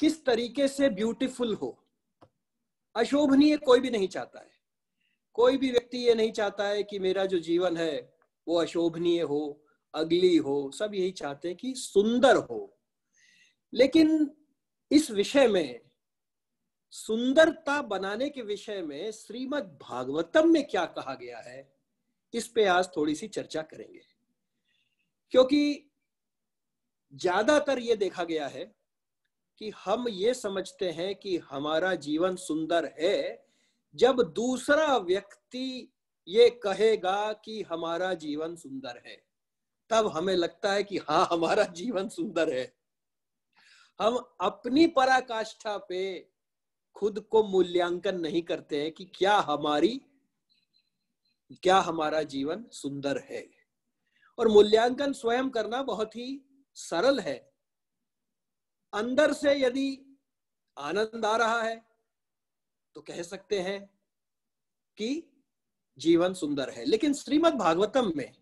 किस तरीके से ब्यूटीफुल हो अशोभनीय कोई भी नहीं चाहता है कोई भी व्यक्ति ये नहीं चाहता है कि मेरा जो जीवन है वो अशोभनीय हो अगली हो सब यही चाहते हैं कि सुंदर हो लेकिन इस विषय में सुंदरता बनाने के विषय में श्रीमद् भागवतम में क्या कहा गया है इस पे आज थोड़ी सी चर्चा करेंगे क्योंकि ज्यादातर ये देखा गया है कि हम ये समझते हैं कि हमारा जीवन सुंदर है जब दूसरा व्यक्ति ये कहेगा कि हमारा जीवन सुंदर है तब हमें लगता है कि हाँ हमारा जीवन सुंदर है हम अपनी पराकाष्ठा पे खुद को मूल्यांकन नहीं करते हैं कि क्या हमारी क्या हमारा जीवन सुंदर है और मूल्यांकन स्वयं करना बहुत ही सरल है अंदर से यदि आनंद आ रहा है तो कह सकते हैं कि जीवन सुंदर है लेकिन श्रीमद् भागवतम में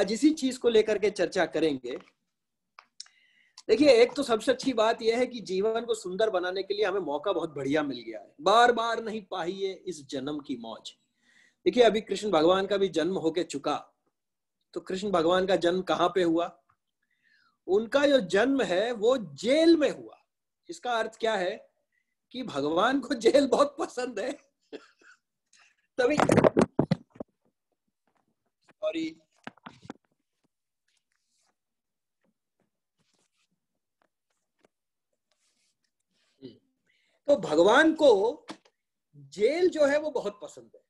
आज इसी चीज को लेकर के चर्चा करेंगे देखिए एक तो सबसे अच्छी बात यह है कि जीवन को सुंदर बनाने के लिए हमें मौका बहुत बढ़िया मिल गया है बार बार नहीं पाइए इस जन्म की मौज देखिए अभी कृष्ण भगवान का भी जन्म होके चुका तो कृष्ण भगवान का जन्म कहाँ पे हुआ उनका जो जन्म है वो जेल में हुआ इसका अर्थ क्या है कि भगवान को जेल बहुत पसंद है तभी सॉरी hmm. तो भगवान को जेल जो है वो बहुत पसंद है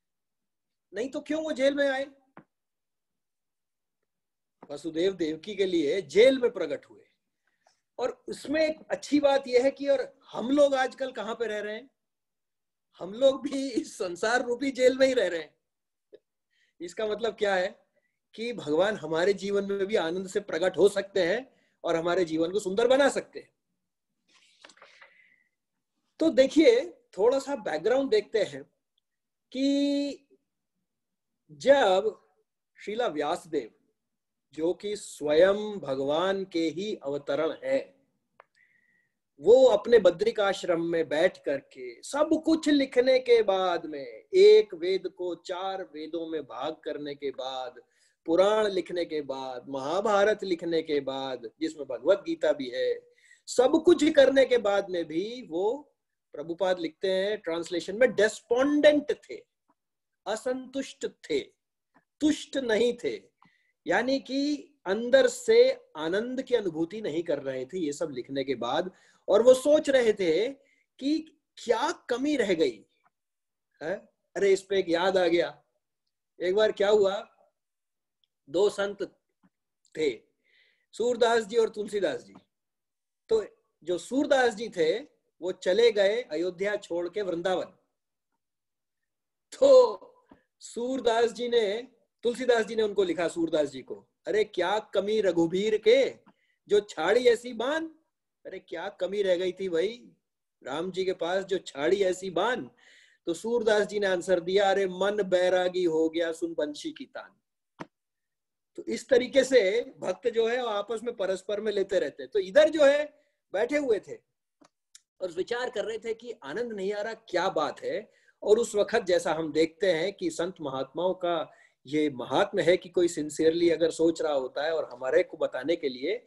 नहीं तो क्यों वो जेल में आए वसुदेव देवकी के लिए जेल में प्रकट हुए और उसमें एक अच्छी बात यह है कि और हम लोग आजकल कहाँ पे रह रहे हैं हम लोग भी इस संसार रूपी जेल में ही रह रहे हैं इसका मतलब क्या है कि भगवान हमारे जीवन में भी आनंद से प्रकट हो सकते हैं और हमारे जीवन को सुंदर बना सकते हैं तो देखिए थोड़ा सा बैकग्राउंड देखते हैं कि जब शीला व्यासदेव जो कि स्वयं भगवान के ही अवतरण है वो अपने बद्रिकाश्रम में बैठ करके सब कुछ लिखने के बाद में एक वेद को चार वेदों में भाग करने के बाद पुराण लिखने के बाद महाभारत लिखने के बाद जिसमें भगवत गीता भी है सब कुछ करने के बाद में भी वो प्रभुपाद लिखते हैं ट्रांसलेशन में डेस्पोंडेंट थे असंतुष्ट थे तुष्ट नहीं थे यानी कि अंदर से आनंद की अनुभूति नहीं कर रहे थे ये सब लिखने के बाद और वो सोच रहे थे कि क्या कमी रह गई है अरे इस पे एक याद आ गया एक बार क्या हुआ दो संत थे सूरदास जी और तुलसीदास जी तो जो सूरदास जी थे वो चले गए अयोध्या छोड़ के वृंदावन तो सूरदास जी ने तुलसीदास जी ने उनको लिखा सूरदास जी को अरे क्या कमी रघुबीर के जो छाड़ी ऐसी बान अरे क्या कमी रह गई थी भाई राम जी के पास जो छाड़ी ऐसी बान तो सूरदास जी ने आंसर दिया अरे मन बैरागी हो गया सुन बंशी की तान तो इस तरीके से भक्त जो है आपस में परस्पर में लेते रहते तो इधर जो है बैठे हुए थे और विचार कर रहे थे कि आनंद नहीं आ रहा क्या बात है और उस वक्त जैसा हम देखते हैं कि संत महात्माओं का ये महात्म है कि कोई सिंसियरली अगर सोच रहा होता है और हमारे को बताने के लिए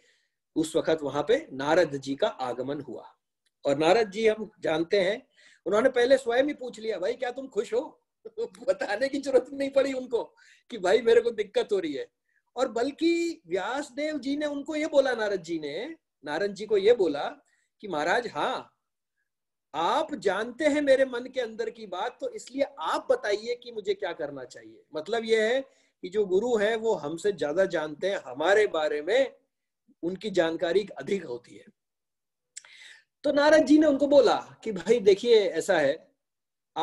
उस वक्त वहां पे नारद जी का आगमन हुआ और नारद जी हम जानते हैं उन्होंने पहले स्वयं ही पूछ लिया भाई क्या तुम खुश हो बताने की जरूरत नहीं पड़ी उनको कि भाई मेरे को दिक्कत हो रही है और बल्कि व्यास देव जी ने उनको ये बोला नारद जी ने नारद जी को ये बोला कि महाराज हाँ आप जानते हैं मेरे मन के अंदर की बात तो इसलिए आप बताइए कि मुझे क्या करना चाहिए मतलब यह है कि जो गुरु है वो हमसे ज्यादा जानते हैं हमारे बारे में उनकी जानकारी अधिक होती है तो नारद जी ने उनको बोला कि भाई देखिए ऐसा है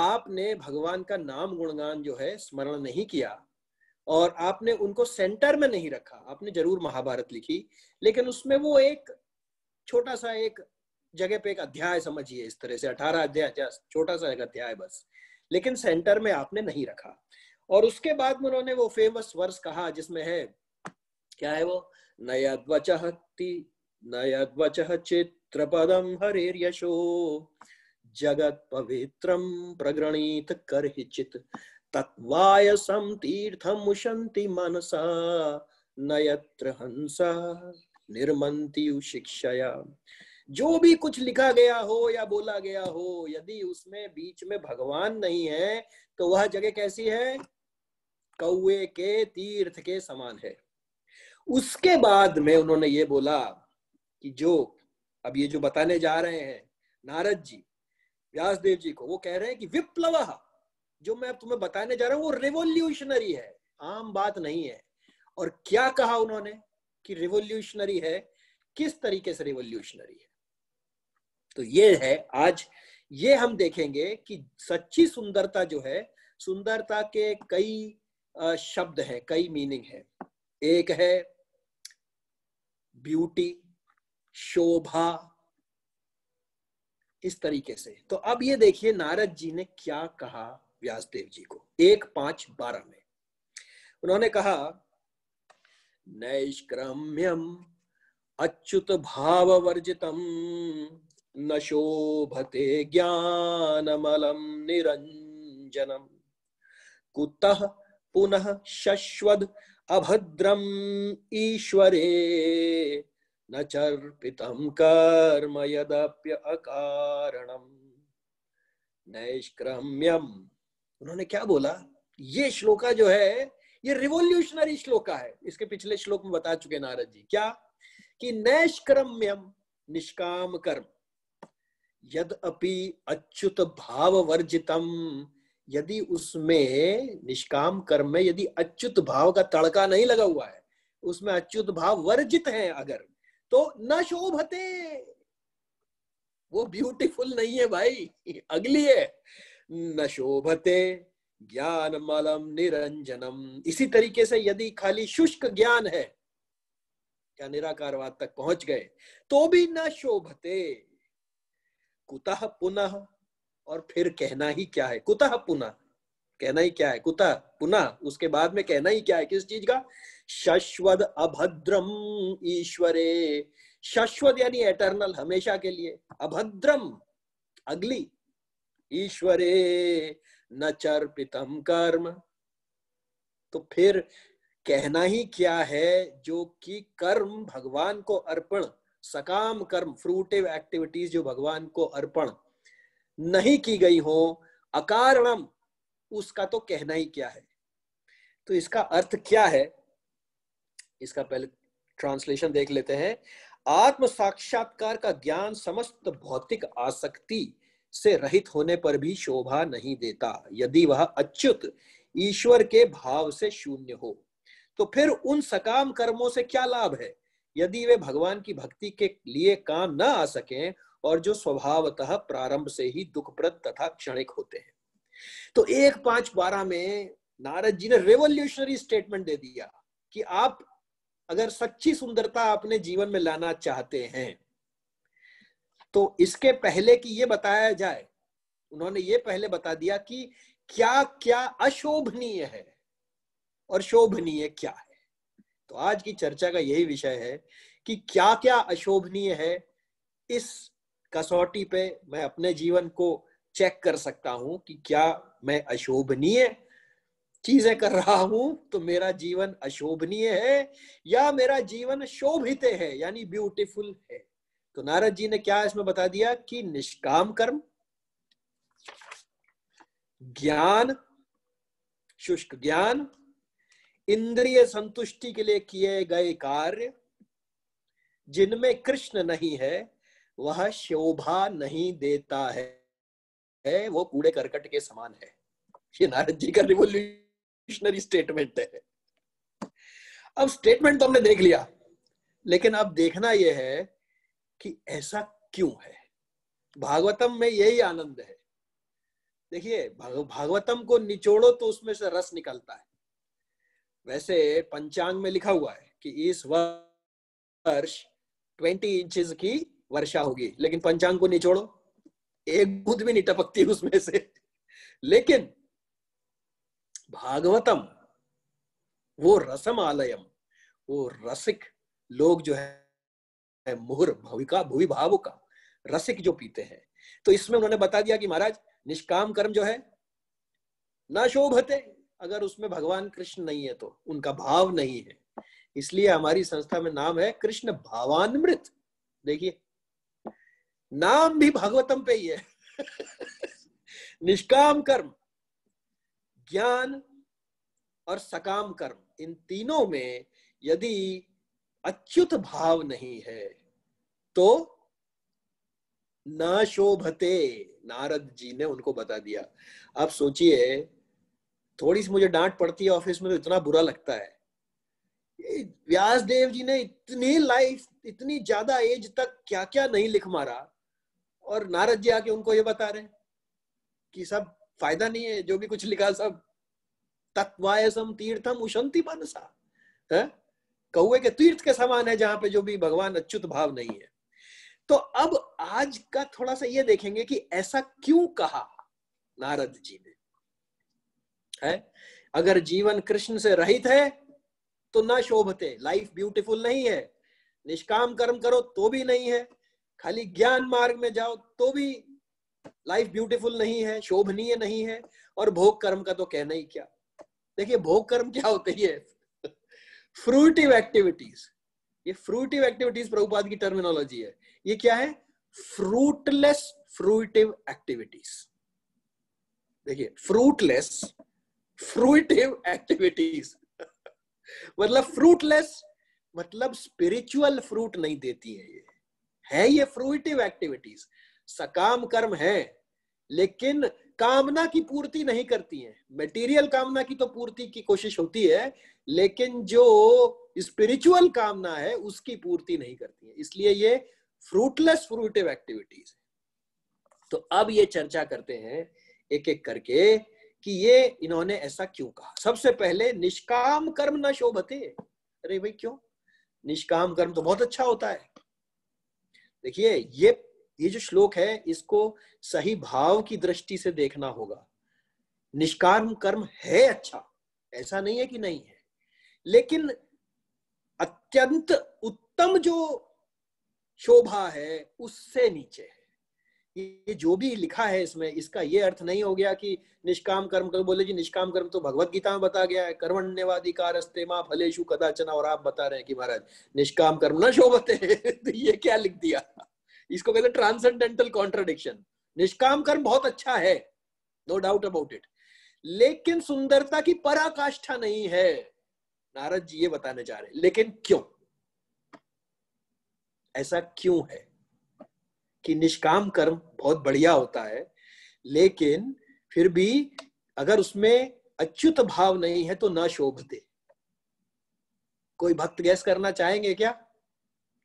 आपने भगवान का नाम गुणगान जो है स्मरण नहीं किया और आपने उनको सेंटर में नहीं रखा आपने जरूर महाभारत लिखी लेकिन उसमें वो एक छोटा सा एक जगह पे एक अध्याय समझिए इस तरह से अठारह अध्याय छोटा सा एक अध्याय बस लेकिन सेंटर में आपने नहीं रखा और उसके बाद में उन्होंने वो फेमस वर्स कहा जिसमें है क्या है वो ध्वच ध्वच चित्र पदम हरेर यशो जगत पवित्रम प्रगणित कर चित तत्वाय सम तीर्थम उशंति मनसा नयत्र हंसा निर्मंति शिक्षया जो भी कुछ लिखा गया हो या बोला गया हो यदि उसमें बीच में भगवान नहीं है तो वह जगह कैसी है कौए के तीर्थ के समान है उसके बाद में उन्होंने ये बोला कि जो अब ये जो बताने जा रहे हैं नारद जी व्यासदेव जी को वो कह रहे हैं कि विप्लव जो मैं तुम्हें बताने जा रहा हूँ वो रिवोल्यूशनरी है आम बात नहीं है और क्या कहा उन्होंने कि रिवोल्यूशनरी है किस तरीके से रिवोल्यूशनरी है तो ये है आज ये हम देखेंगे कि सच्ची सुंदरता जो है सुंदरता के कई शब्द है कई मीनिंग है एक है ब्यूटी शोभा इस तरीके से तो अब ये देखिए नारद जी ने क्या कहा व्यासदेव जी को एक पांच बारह में उन्होंने कहा नैष्क्रम्यम अच्युत भाव वर्जितम न शोभते निरंजन निरञ्जनम् कुतः पुनः शश्वद अभद्रम ईश्वरे न चर्पितं कर्म यदप्य अकारणम नैष्क्रम्यम उन्होंने क्या बोला ये श्लोका जो है ये रिवोल्यूशनरी श्लोका है इसके पिछले श्लोक में बता चुके नारद जी क्या कि नैष्क्रम्यम निष्काम कर्म यद अपि अच्युत भाव वर्जितम यदि उसमें निष्काम कर्म में यदि अच्युत भाव का तड़का नहीं लगा हुआ है उसमें अच्युत भाव वर्जित है अगर तो न शोभते वो ब्यूटीफुल नहीं है भाई अगली है न शोभते ज्ञान मलम निरंजनम इसी तरीके से यदि खाली शुष्क ज्ञान है या निराकारवाद तक पहुंच गए तो भी न शोभते कुतः पुनः और फिर कहना ही क्या है कुतः पुनः कहना ही क्या है कुतः पुनः उसके बाद में कहना ही क्या है किस चीज का शश्वत अभद्रम ईश्वरे शश्वत यानी एटर्नल हमेशा के लिए अभद्रम अगली ईश्वरे न चर्पितम कर्म तो फिर कहना ही क्या है जो कि कर्म भगवान को अर्पण सकाम कर्म फ्रूटिव एक्टिविटीज जो भगवान को अर्पण नहीं की गई हो अकारणम उसका तो कहना ही क्या है तो इसका अर्थ क्या है इसका पहले ट्रांसलेशन देख लेते हैं आत्म साक्षात्कार का ज्ञान समस्त भौतिक आसक्ति से रहित होने पर भी शोभा नहीं देता यदि वह अच्युत ईश्वर के भाव से शून्य हो तो फिर उन सकाम कर्मों से क्या लाभ है यदि वे भगवान की भक्ति के लिए काम न आ सके और जो स्वभावतः प्रारंभ से ही दुखप्रद तथा क्षणिक होते हैं तो एक पांच बारह में नारद जी ने रेवोल्यूशनरी स्टेटमेंट दे दिया कि आप अगर सच्ची सुंदरता अपने जीवन में लाना चाहते हैं तो इसके पहले कि ये बताया जाए उन्होंने ये पहले बता दिया कि क्या क्या अशोभनीय है और शोभनीय क्या है तो आज की चर्चा का यही विषय है कि क्या क्या अशोभनीय है इस कसौटी पे मैं अपने जीवन को चेक कर सकता हूं कि क्या मैं अशोभनीय चीजें कर रहा हूं तो मेरा जीवन अशोभनीय है या मेरा जीवन शोभित है यानी ब्यूटीफुल है तो नारद जी ने क्या इसमें बता दिया कि निष्काम कर्म ज्ञान शुष्क ज्ञान इंद्रिय संतुष्टि के लिए किए गए कार्य जिनमें कृष्ण नहीं है वह शोभा नहीं देता है, वो कूड़े करकट के समान है ये नारद जी का रिवोल्यूशनरी स्टेटमेंट है अब स्टेटमेंट तो हमने देख लिया लेकिन अब देखना यह है कि ऐसा क्यों है भागवतम में यही आनंद है देखिए भागवतम को निचोड़ो तो उसमें से रस निकलता है वैसे पंचांग में लिखा हुआ है कि इस वर्ष ट्वेंटी इंचेस की वर्षा होगी लेकिन पंचांग को निचोड़ो एक बुद्ध भी नहीं टपकती उसमें से लेकिन भागवतम वो रसम आलयम वो रसिक लोग जो है मुहर भविका भूवि भाव का रसिक जो पीते हैं तो इसमें उन्होंने बता दिया कि महाराज निष्काम कर्म जो है ना शोभते अगर उसमें भगवान कृष्ण नहीं है तो उनका भाव नहीं है इसलिए हमारी संस्था में नाम है कृष्ण भावानमृत देखिए नाम भी भागवतम पे ही है निष्काम कर्म ज्ञान और सकाम कर्म इन तीनों में यदि अच्युत भाव नहीं है तो ना शोभते नारद जी ने उनको बता दिया आप सोचिए थोड़ी सी मुझे डांट पड़ती है ऑफिस में तो इतना बुरा लगता है व्यास देव जी ने इतनी लाइफ इतनी ज्यादा एज तक क्या क्या नहीं लिख मारा और नारद जी आके उनको ये बता रहे कि सब फायदा नहीं है जो भी कुछ लिखा सब तत्वायसम तीर्थम उशंति मनसा है कौए के तीर्थ के समान है जहां पे जो भी भगवान अच्युत भाव नहीं है तो अब आज का थोड़ा सा ये देखेंगे कि ऐसा क्यों कहा नारद जी ने है अगर जीवन कृष्ण से रहित है तो ना शोभते लाइफ ब्यूटीफुल नहीं है निष्काम कर्म करो तो भी नहीं है खाली ज्ञान मार्ग में जाओ तो भी लाइफ ब्यूटीफुल नहीं है शोभनीय नहीं है और भोग कर्म का तो कहना ही क्या देखिए भोग कर्म क्या होते है फ्रूटिव एक्टिविटीज ये फ्रूटिव एक्टिविटीज प्रभुपाद की टर्मिनोलॉजी है ये क्या है फ्रूटलेस फ्रूटिव एक्टिविटीज देखिए फ्रूटलेस फ्रूटिव एक्टिविटीज मतलब फ्रूटलेस मतलब स्पिरिचुअल फ्रूट नहीं देती है ये है ये फ्रूटिव एक्टिविटीज सकाम कर्म है लेकिन कामना की पूर्ति नहीं करती है मेटीरियल कामना की तो पूर्ति की कोशिश होती है लेकिन जो स्पिरिचुअल कामना है उसकी पूर्ति नहीं करती है इसलिए ये फ्रूटलेस फ्रूटिव एक्टिविटीज तो अब ये चर्चा करते हैं एक एक करके कि ये इन्होंने ऐसा क्यों कहा सबसे पहले निष्काम कर्म न शोभते अरे भाई क्यों निष्काम कर्म तो बहुत अच्छा होता है देखिए ये ये जो श्लोक है इसको सही भाव की दृष्टि से देखना होगा निष्काम कर्म है अच्छा ऐसा नहीं है कि नहीं है लेकिन अत्यंत उत्तम जो शोभा है उससे नीचे है ये जो भी लिखा है इसमें इसका ये अर्थ नहीं हो गया कि निष्काम कर्म कर बोले जी निष्काम कर्म तो भगवत गीता में बता गया है कर्मण्यवादी कारस्ते माँ फलेशु कदाचना और आप बता रहे हैं कि महाराज निष्काम कर्म न शोभते तो ये क्या लिख दिया इसको कहते ट्रांसेंडेंटल कॉन्ट्रोडिक्शन निष्काम कर्म बहुत अच्छा है नो डाउट अबाउट इट लेकिन सुंदरता की पराकाष्ठा नहीं है नारद जी ये बताने जा रहे लेकिन क्यों ऐसा क्यों है कि निष्काम कर्म बहुत बढ़िया होता है लेकिन फिर भी अगर उसमें अच्युत भाव नहीं है तो न शोभते कोई भक्त गैस करना चाहेंगे क्या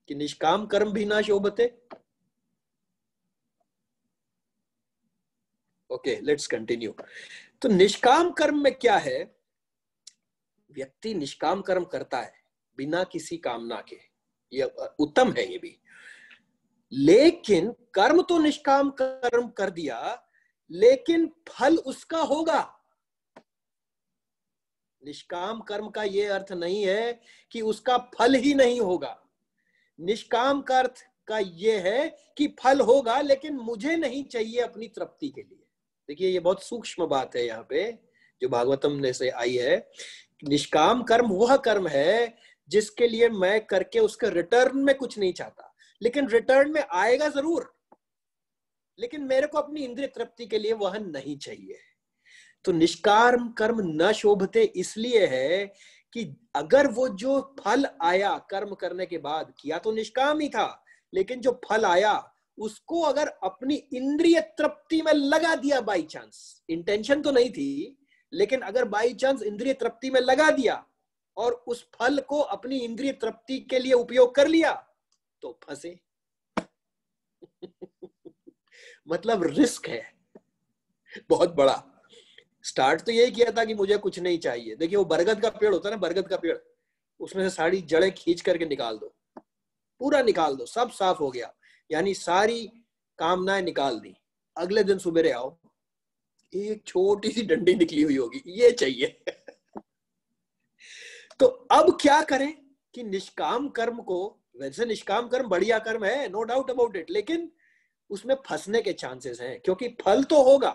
कि निष्काम कर्म भी ना शोभते ओके लेट्स कंटिन्यू तो निष्काम कर्म में क्या है व्यक्ति निष्काम कर्म करता है बिना किसी कामना के ये उत्तम है ये भी लेकिन कर्म तो निष्काम कर्म कर दिया लेकिन फल उसका होगा निष्काम कर्म का यह अर्थ नहीं है कि उसका फल ही नहीं होगा निष्काम का अर्थ का यह है कि फल होगा लेकिन मुझे नहीं चाहिए अपनी तृप्ति के लिए देखिए ये बहुत सूक्ष्म बात है यहाँ पे जो भागवतम ने से आई है निष्काम कर्म वह कर्म है जिसके लिए मैं करके उसके रिटर्न में कुछ नहीं चाहता लेकिन रिटर्न में आएगा जरूर लेकिन मेरे को अपनी इंद्रिय तृप्ति के लिए वहन नहीं चाहिए तो निष्काम कर्म न शोभते इसलिए है कि अगर वो जो फल आया कर्म करने के बाद किया तो निष्काम ही था लेकिन जो फल आया उसको अगर अपनी इंद्रिय तृप्ति में लगा दिया बाई चांस इंटेंशन तो नहीं थी लेकिन अगर बाई चांस इंद्रिय तृप्ति में लगा दिया और उस फल को अपनी इंद्रिय तृप्ति के लिए उपयोग कर लिया तो फंसे मतलब रिस्क है बहुत बड़ा स्टार्ट तो यही किया था कि मुझे कुछ नहीं चाहिए देखिए वो बरगद का पेड़ होता है ना बरगद का पेड़ उसमें से सारी जड़ें खींच करके निकाल दो पूरा निकाल दो सब साफ हो गया यानी सारी कामनाएं निकाल दी अगले दिन सुबह आओ एक छोटी सी डंडी निकली हुई होगी ये चाहिए तो अब क्या करें कि निष्काम कर्म को वैसे निष्काम कर्म बढ़िया कर्म है नो डाउट अबाउट इट लेकिन उसमें फंसने के चांसेस हैं क्योंकि फल तो होगा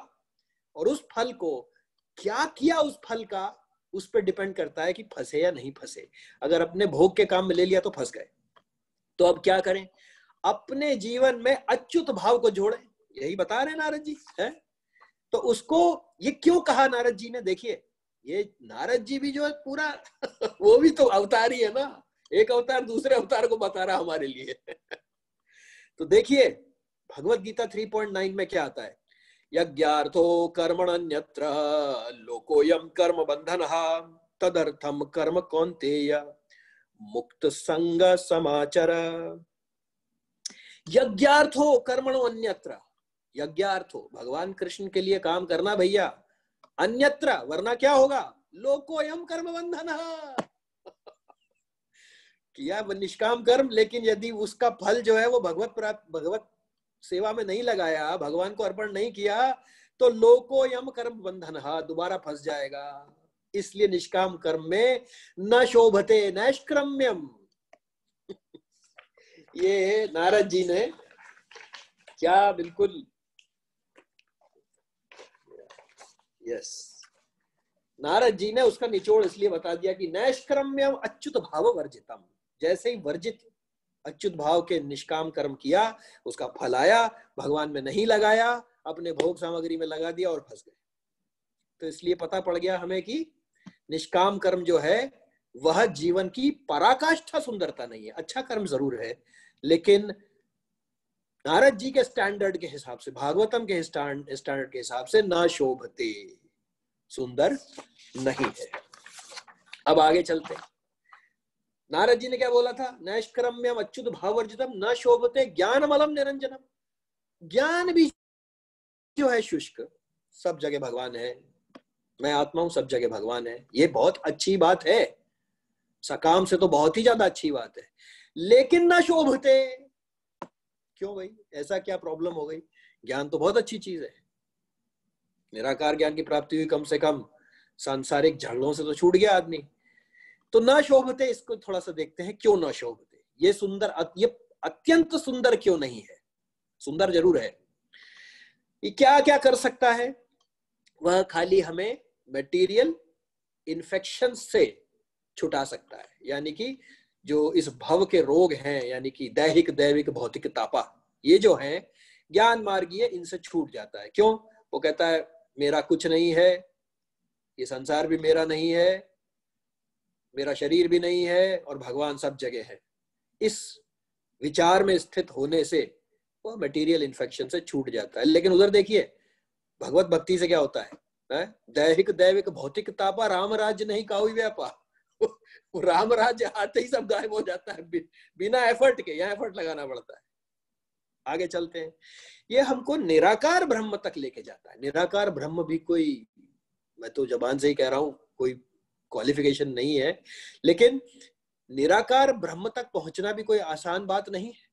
और उस फल को क्या किया उस फल का उस पर डिपेंड करता है कि फंसे या नहीं फंसे अगर अपने भोग के काम में ले लिया तो फंस गए तो अब क्या करें अपने जीवन में अच्युत भाव को जोड़े यही बता रहे नारद जी है तो उसको ये क्यों कहा नारद जी ने देखिए ये नारद जी भी जो है पूरा वो भी तो अवतारी है ना एक अवतार दूसरे अवतार को बता रहा हमारे लिए तो देखिए भगवत गीता 3.9 में क्या आता है यज्ञार्थो कर्मण्यत्र लोकोयम कर्म बंधन तदर्थम कर्म कौंतेय मुक्त संग समाचर यज्ञार्थो कर्मणो अन्यत्र यज्ञार्थो भगवान कृष्ण के लिए काम करना भैया अन्यत्र वरना क्या होगा लोकोयम कर्म बंधन किया निष्काम कर्म लेकिन यदि उसका फल जो है वो भगवत प्राप्त भगवत सेवा में नहीं लगाया भगवान को अर्पण नहीं किया तो लोको यम कर्म बंधन हा दोबारा फंस जाएगा इसलिए निष्काम कर्म में न शोभते नैष्क्रम्यम ये नारद जी ने क्या बिल्कुल यस नारद जी ने उसका निचोड़ इसलिए बता दिया कि नैष्क्रम्यम अच्युत भाव वर्जितम जैसे ही वर्जित अच्युत भाव के निष्काम कर्म किया उसका फल आया भगवान में नहीं लगाया अपने भोग सामग्री में लगा दिया और फंस गए तो इसलिए पता पड़ गया हमें कि निष्काम कर्म जो है वह जीवन की पराकाष्ठा सुंदरता नहीं है अच्छा कर्म जरूर है लेकिन नारद जी के स्टैंडर्ड के हिसाब से भागवतम के स्टैंडर्ड के हिसाब से ना शोभते सुंदर नहीं है अब आगे चलते हैं नारद जी ने क्या बोला था नैष्क्रम्यम अच्युत भावर्जितम न शोभते ज्ञान मलम निरंजनम ज्ञान भी जो है शुष्क सब जगह भगवान है मैं आत्मा हूं सब जगह भगवान है ये बहुत अच्छी बात है सकाम से तो बहुत ही ज्यादा अच्छी बात है लेकिन ना शोभते क्यों भाई ऐसा क्या प्रॉब्लम हो गई ज्ञान तो बहुत अच्छी चीज है निराकार ज्ञान की प्राप्ति हुई कम से कम सांसारिक झगड़ों से तो छूट गया आदमी तो न शोभते इसको थोड़ा सा देखते हैं क्यों न शोभते ये सुंदर ये अत्यंत सुंदर क्यों नहीं है सुंदर जरूर है ये क्या क्या कर सकता है वह खाली हमें मटेरियल इन्फेक्शन से छुटा सकता है यानी कि जो इस भव के रोग हैं यानी कि दैहिक दैविक भौतिक तापा ये जो है ज्ञान मार्गीय इनसे छूट जाता है क्यों वो कहता है मेरा कुछ नहीं है ये संसार भी मेरा नहीं है मेरा शरीर भी नहीं है और भगवान सब जगह है इस विचार में स्थित होने से वह मटेरियल इन्फेक्शन से छूट जाता है लेकिन उधर देखिए भगवत भक्ति से क्या होता है, दैहिक दैविक भौतिक तापा राम राज्य नहीं काउ व्यापा राम राज्य आते ही सब गायब हो जाता है बिना एफर्ट के यहाँ एफर्ट लगाना पड़ता है आगे चलते हैं ये हमको निराकार ब्रह्म तक लेके जाता है निराकार ब्रह्म भी कोई मैं तो जबान से ही कह रहा हूं कोई क्वालिफिकेशन नहीं है लेकिन निराकार ब्रह्म तक पहुंचना भी कोई आसान बात नहीं है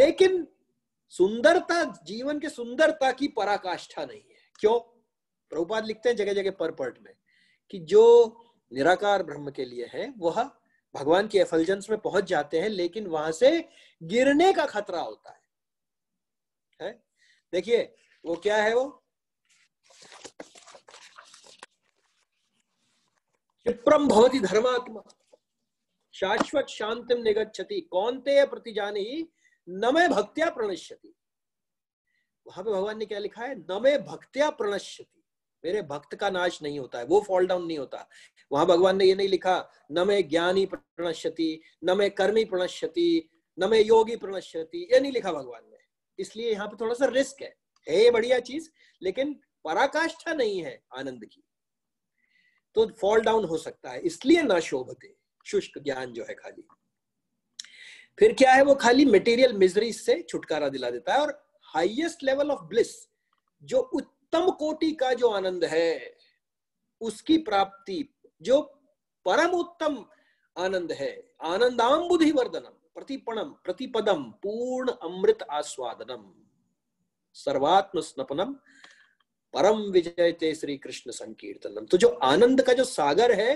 लेकिन सुंदरता जीवन के सुंदरता की पराकाष्ठा नहीं है क्यों प्रभुपाद लिखते हैं जगह जगह पर पर्ट में कि जो निराकार ब्रह्म के लिए है वह भगवान की एफलजेंस में पहुंच जाते हैं लेकिन वहां से गिरने का खतरा होता है, है? देखिए वो क्या है वो क्षिप्रम भवती धर्मात्मा शाश्वत शांतिम निगच्छति कौन ते प्रति जाने ही नमे भक्त्या प्रणश्यति वहां पे भगवान ने क्या लिखा है नमे भक्त्या प्रणश्यति मेरे भक्त का नाश नहीं होता है वो फॉल डाउन नहीं होता वहां भगवान ने ये नहीं लिखा न मे ज्ञानी प्रणश्यति न मे कर्मी प्रणश्यति न मे योगी प्रणश्यति ये नहीं लिखा भगवान ने इसलिए यहाँ पे थोड़ा सा रिस्क है है बढ़िया चीज लेकिन पराकाष्ठा नहीं है आनंद की तो फॉल डाउन हो सकता है इसलिए ना शोभते शुष्क ज्ञान जो है खाली फिर क्या है वो खाली मटेरियल मिजरी से छुटकारा दिला देता है और हाईएस्ट लेवल ऑफ ब्लिस जो उत्तम कोटि का जो आनंद है उसकी प्राप्ति जो परम उत्तम आनंद है आनंदाम बुद्धि वर्धनम प्रतिपणम प्रतिपदम पूर्ण अमृत आस्वादनम सर्वात्म स्नपनम परम विजय ते श्री कृष्ण संकीर्तनम तो जो आनंद का जो सागर है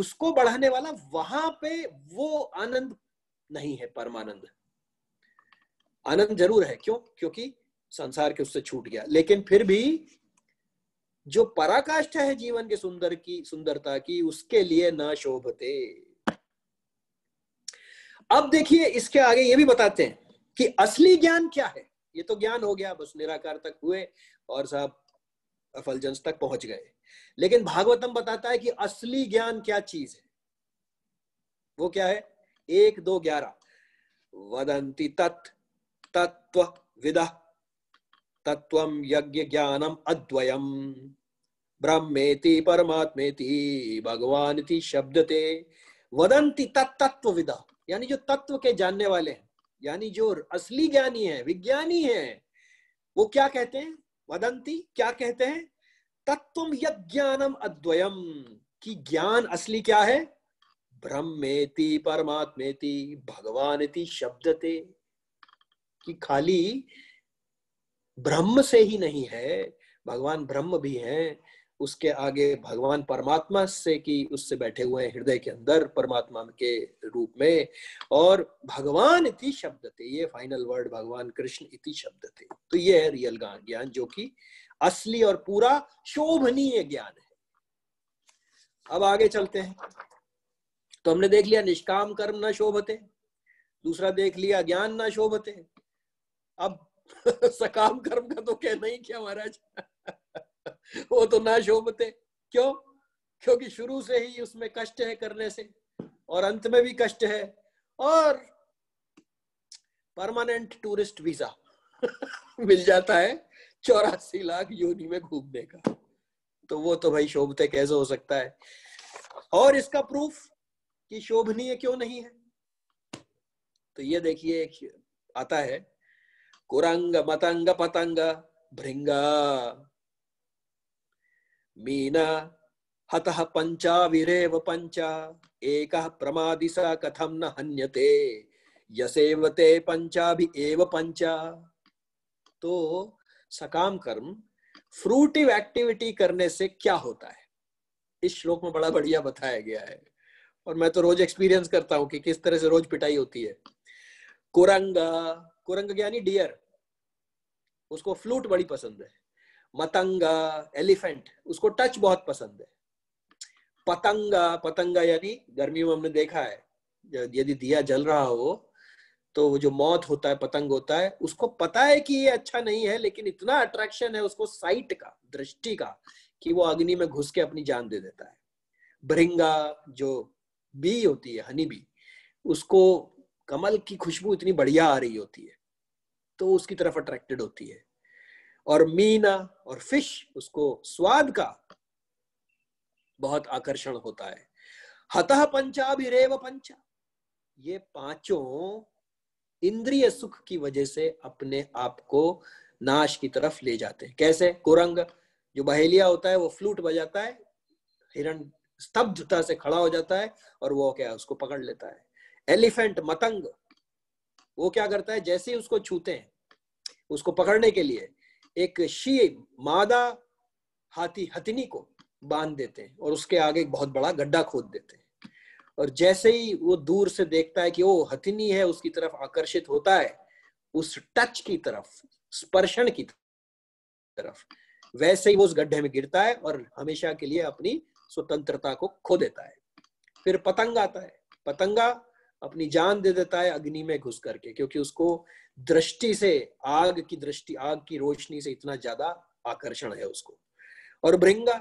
उसको बढ़ाने वाला वहां पे वो आनंद नहीं है परमानंद आनंद जरूर है क्यों क्योंकि संसार के उससे छूट गया लेकिन फिर भी जो पराकाष्ठा है जीवन के सुंदर की सुंदरता की उसके लिए ना शोभते अब देखिए इसके आगे ये भी बताते हैं कि असली ज्ञान क्या है ये तो ज्ञान हो गया बस निराकार तक हुए और साहब फलजंस तक पहुंच गए लेकिन भागवतम बताता है कि असली ज्ञान क्या चीज है वो क्या है एक दो ग्यारह वदंती तत् तत्व विद तत्व यज्ञ ज्ञानम अद्वयम ब्रह्मेति परमात्मेति भगवान थी शब्द ते वदंती तत्व विदा यानी जो तत्व के जानने वाले हैं यानी जो असली ज्ञानी है विज्ञानी है वो क्या कहते हैं वदंती क्या कहते हैं तत्व यज्ञानम अद्वयम कि ज्ञान असली क्या है ब्रह्मेति परमात्मेति भगवान इति शब्द ते कि खाली ब्रह्म से ही नहीं है भगवान ब्रह्म भी हैं उसके आगे भगवान परमात्मा से कि उससे बैठे हुए हृदय के अंदर परमात्मा के रूप में और भगवान इति शब्द थे ये फाइनल वर्ड भगवान कृष्ण इति शब्द थे तो ये है रियल ज्ञान जो कि असली और पूरा शोभनीय ज्ञान है अब आगे चलते हैं तो हमने देख लिया निष्काम कर्म न शोभते दूसरा देख लिया ज्ञान ना शोभते अब सकाम कर्म का तो कहना ही क्या महाराज वो तो ना शोभते क्यों क्योंकि शुरू से ही उसमें कष्ट है करने से और अंत में भी कष्ट है और परमानेंट टूरिस्ट वीजा मिल जाता है चौरासी लाख योनि में घूमने का तो वो तो भाई शोभते कैसे हो सकता है और इसका प्रूफ कि शोभनीय क्यों नहीं है तो ये देखिए एक आता है कुरंग मतंग पतंग भृंगा मीना हतः विरेव पंचा एक प्रमादि कथम न हन्यते यसेवते भी एव पंचा तो सकाम कर्म फ्रूटिव एक्टिविटी करने से क्या होता है इस श्लोक में बड़ा बढ़िया बताया गया है और मैं तो रोज एक्सपीरियंस करता हूं कि किस तरह से रोज पिटाई होती है कुरंग कुरंग यानी डियर उसको फ्लूट बड़ी पसंद है मतंगा एलिफेंट उसको टच बहुत पसंद है पतंगा पतंगा यानी गर्मी में हमने देखा है यदि दिया जल रहा हो तो वो जो मौत होता है पतंग होता है उसको पता है कि ये अच्छा नहीं है लेकिन इतना अट्रैक्शन है उसको साइट का दृष्टि का कि वो अग्नि में घुस के अपनी जान दे देता है भृंगा जो बी होती है हनी बी उसको कमल की खुशबू इतनी बढ़िया आ रही होती है तो उसकी तरफ अट्रैक्टेड होती है और मीना और फिश उसको स्वाद का बहुत आकर्षण होता है हतः रेव पंचा ये पांचों इंद्रिय सुख की वजह से अपने आप को नाश की तरफ ले जाते हैं कैसे कुरंग जो बहेलिया होता है वो फ्लूट बजाता है हिरण स्तब्धता से खड़ा हो जाता है और वो क्या उसको पकड़ लेता है एलिफेंट मतंग वो क्या करता है जैसे ही उसको छूते हैं उसको पकड़ने के लिए एक शी मादा हाथी हथिनी को बांध देते हैं और उसके आगे एक बहुत बड़ा गड्ढा खोद देते हैं और जैसे ही वो दूर से देखता है कि वो हथिनी है उसकी तरफ आकर्षित होता है उस टच की तरफ स्पर्शन की तरफ वैसे ही वो उस गड्ढे में गिरता है और हमेशा के लिए अपनी स्वतंत्रता को खो देता है फिर पतंग आता है पतंगा अपनी जान दे देता है अग्नि में घुस करके क्योंकि उसको दृष्टि से आग की दृष्टि आग की रोशनी से इतना ज्यादा आकर्षण है उसको और भृंगा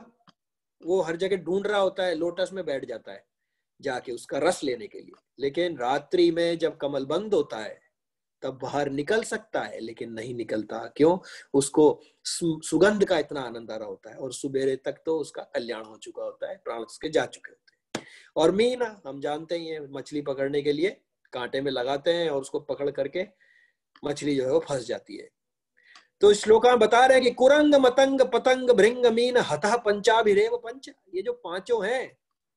वो हर जगह ढूंढ रहा होता है लोटस में बैठ जाता है जाके उसका रस लेने के लिए लेकिन रात्रि में जब कमल बंद होता है तब बाहर निकल सकता है लेकिन नहीं निकलता क्यों उसको सु, सुगंध का इतना आनंद आ रहा होता है और सुबेरे तक तो उसका कल्याण हो चुका होता है प्राण उसके जा चुके होते हैं और मीना हम जानते ही हैं मछली पकड़ने के लिए कांटे में लगाते हैं और उसको पकड़ करके मछली जो है वो फंस जाती है तो श्लोक बता रहे हैं कि कुरंग मतंग पतंग भृंग मीन हतः पंचाभिरेव पंच ये जो पांचों हैं